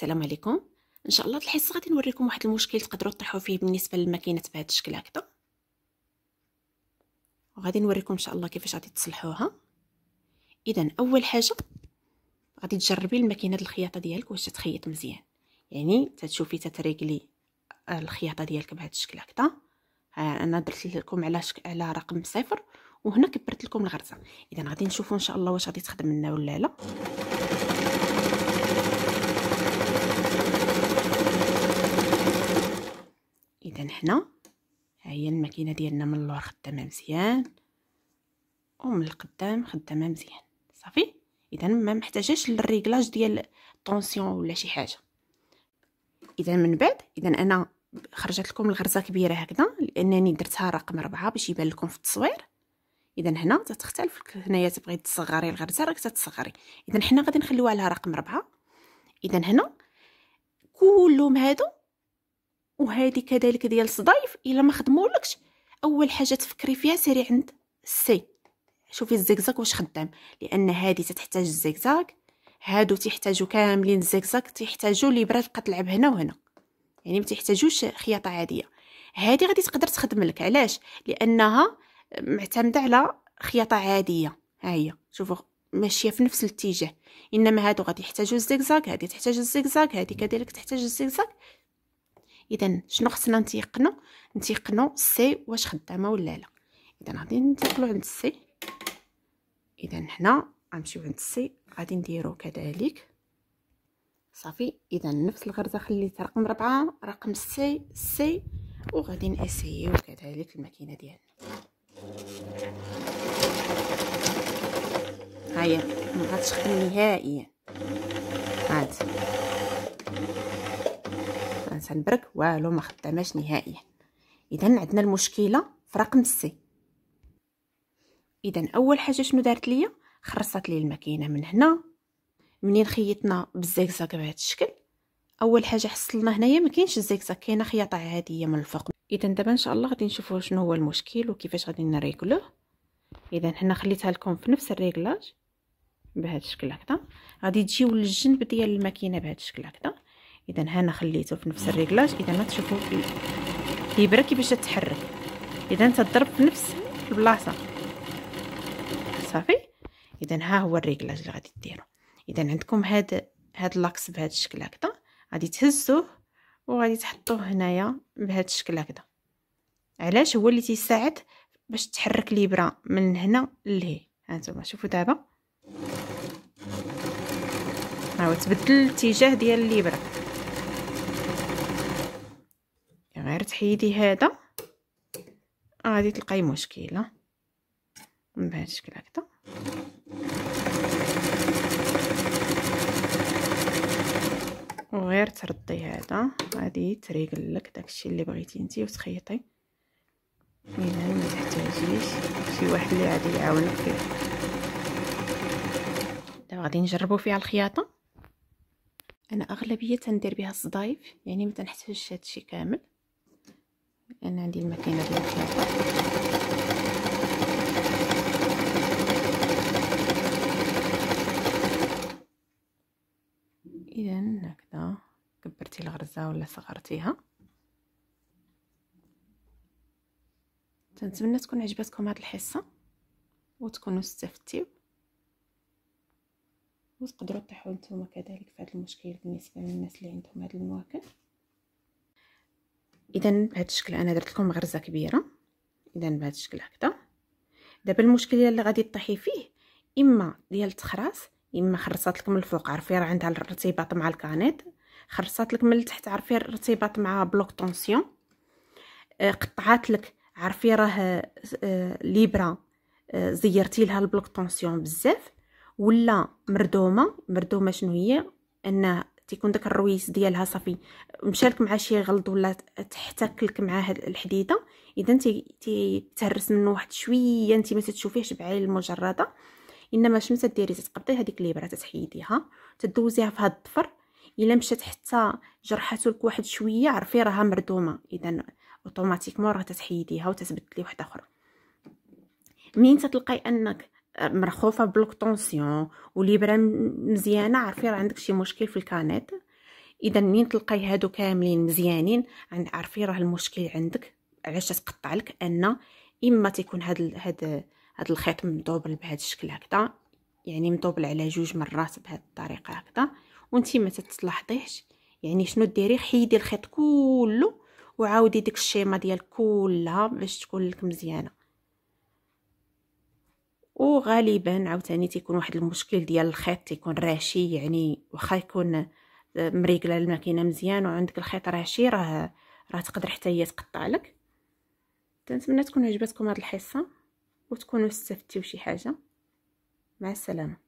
السلام عليكم ان شاء الله الحصه غادي نوريكم واحد المشكل تقدروا تطيحوا فيه بالنسبه للماكينه بهذا الشكل هكذا وغادي نوريكم ان شاء الله كيفاش غادي تصلحوها اذا اول حاجه غادي تجربي الماكينه الخياطه ديالك واش تخيط مزيان يعني تتشوفي تتريقلي آه، الخياطه ديالك بهذا الشكل هكذا انا درت لكم على شك... على رقم صفر وهنا كبرت لكم الغرزه اذا غادي نشوفوا ان شاء الله واش غادي تخدم لنا ولا لا هنا ها هي الماكينه ديالنا من اللور خدامه مزيان ومن القدام خدامه مزيان صافي اذا ما محتاجاش للريغلاج ديال الطونسيون ولا شي حاجه اذا من بعد اذا انا خرجت لكم الغرزه كبيره هكذا لانني درتها رقم أربعة باش يبان لكم في التصوير اذا هنا تتختلف هنايا تبغي تصغري الغرزه راك تتصغري اذا حنا غادي نخليوها على رقم أربعة اذا هنا كلهم هادو وهذه كذلك ديال الصدايف الا ما خدمولكش اول حاجه تفكري فيها سيري عند السي شوفي الزيكزاك واش خدام لان هذه تحتاج الزيكزاك هادو تحتاجو كاملين الزجزاج تيحتاجوا الابره تبقى تلعب هنا وهنا يعني ما تحتاجوش خياطه عاديه هذه غادي تقدر تخدم لك علاش لانها معتمده على خياطه عاديه ها هي شوفوا ماشيه في نفس الاتجاه انما هادو غادي يحتاجوا الزيكزاك هادي تحتاج الزيكزاك هادي كذلك تحتاج الزيكزاك اذا شنو خصنا نتيقنوا نتيقنوا سي واش خدامه ولا لا اذا غادي ننتقلوا عند سي اذا هنا غنمشيو عند سي غادي نديرو كذلك صافي اذا نفس الغرزه خليت رقم ربعة رقم سي سي وغادي نأسيو كذلك الماكينه ديالنا هيا ما غاتخدم نهائيا هاد الانسان برك والو ما خداماش نهائيا اذا عندنا المشكله في رقم سي اذا اول حاجه شنو دارت ليا خرصت لي الماكينه من هنا منين خيطنا بالزيكزاك بهذا الشكل اول حاجه حصلنا هنايا ما كاينش الزيكزاك كاينه خياطه عاديه من الفوق اذا دابا ان شاء الله غادي نشوفوا شنو هو المشكل وكيفاش غادي نريكلوه اذا هنا خليتها لكم في نفس الريكلاج بهذا الشكل هكذا غادي تجيو للجنب ديال الماكينه بهذا الشكل هكذا اذا هنا خليته في نفس الريكلاج اذا ما تشوفوا الابره كيفاش تتحرك اذا تضرب في نفس البلاصه صافي اذا ها هو الريكلاج اللي غادي ديرو اذا عندكم هاد هاد لاكس بهاد الشكل هكذا غادي تهزوه وغادي تحطوه هنايا بهاد الشكل هكذا علاش هو اللي تيساعد باش تحرك الابره من هنا لهي هانتوما شوفوا دابا هاو تبدل الاتجاه ديال الابره كتحيدي هذا آه، غادي تلقاي مشكله بهذا الشكل هكذا وغير تردي هذا غادي تريقل لك داكشي اللي بغيتي انت وتخيطي الا ما تحتاجيش شي واحد اللي غادي يعاونك فيه دابا غادي نجربو فيها الخياطه انا اغلبيه تندير بها الصدايف يعني ما تنحتاجش هادشي كامل لان عندي الماكينه ديال اذا هكذا كبرتي الغرزه ولا صغرتيها تنتمنى تكون عجبتكم هذه الحصه وتكونوا استفدتوا وتقدروا تطيحوا نتوما كذلك في هذا المشكل بالنسبه للناس اللي عندهم هذا المواكب اذا بهذا الشكل انا درت لكم غرزه كبيره اذا بهذا الشكل هكذا دابا المشكل اللي غادي طيحي فيه اما ديال التخراس اما خرصات لك من الفوق عرفي راه عندها الارتباط مع الكانيت خرصات لك من التحت عرفي الارتباط مع بلوك طونسيون آه، قطعات لك عرفي راه آه، ليبرا آه، زيرتي لها البلوك طونسيون بزاف ولا مردومه مردومه شنو هي انها تيكون داك الرويس ديالها صافي مشالك مع شي غلط ولا تحتكلك مع هاد الحديده اذا تيتهرس منه واحد شويه انت ما تشوفيهش بعين المجرده انما شنو تديري تتقبضي هذيك الابره تتحيديها تدوزيها في هاد الظفر الا مشات حتى جرحاتو لك واحد شويه عرفي راها مردومه اذا اوتوماتيكمون راه تتحيديها وتتبدلي واحده اخرى منين تتلقاي انك مرخوفه بلوك طونسيون وليبره مزيانه عارفين راه عندك شي مشكل في الكانيت اذا منين تلقاي هادو كاملين مزيانين عارفين راه المشكل عندك علاش تقطع لك ان اما تيكون هاد ال... هاد هاد الخيط مدوبل بهذا الشكل هكذا يعني مدوبل على جوج مرات بهذه الطريقه هكذا وانتي ما تتلاحظيش يعني شنو ديري حيدي الخيط كله وعاودي ديك الشيمه ديال كلها باش تكون لك مزيانه وغالبا عاوتاني تيكون واحد المشكل ديال الخيط تيكون راشي يعني واخا يكون آه، مريقله الماكينه مزيان وعندك الخيط راشي راه راه تقدر حتى هي تقطع لك تنتمنى تكون عجبتكم هذه الحصه وتكونوا استفدتوا شي حاجه مع السلامه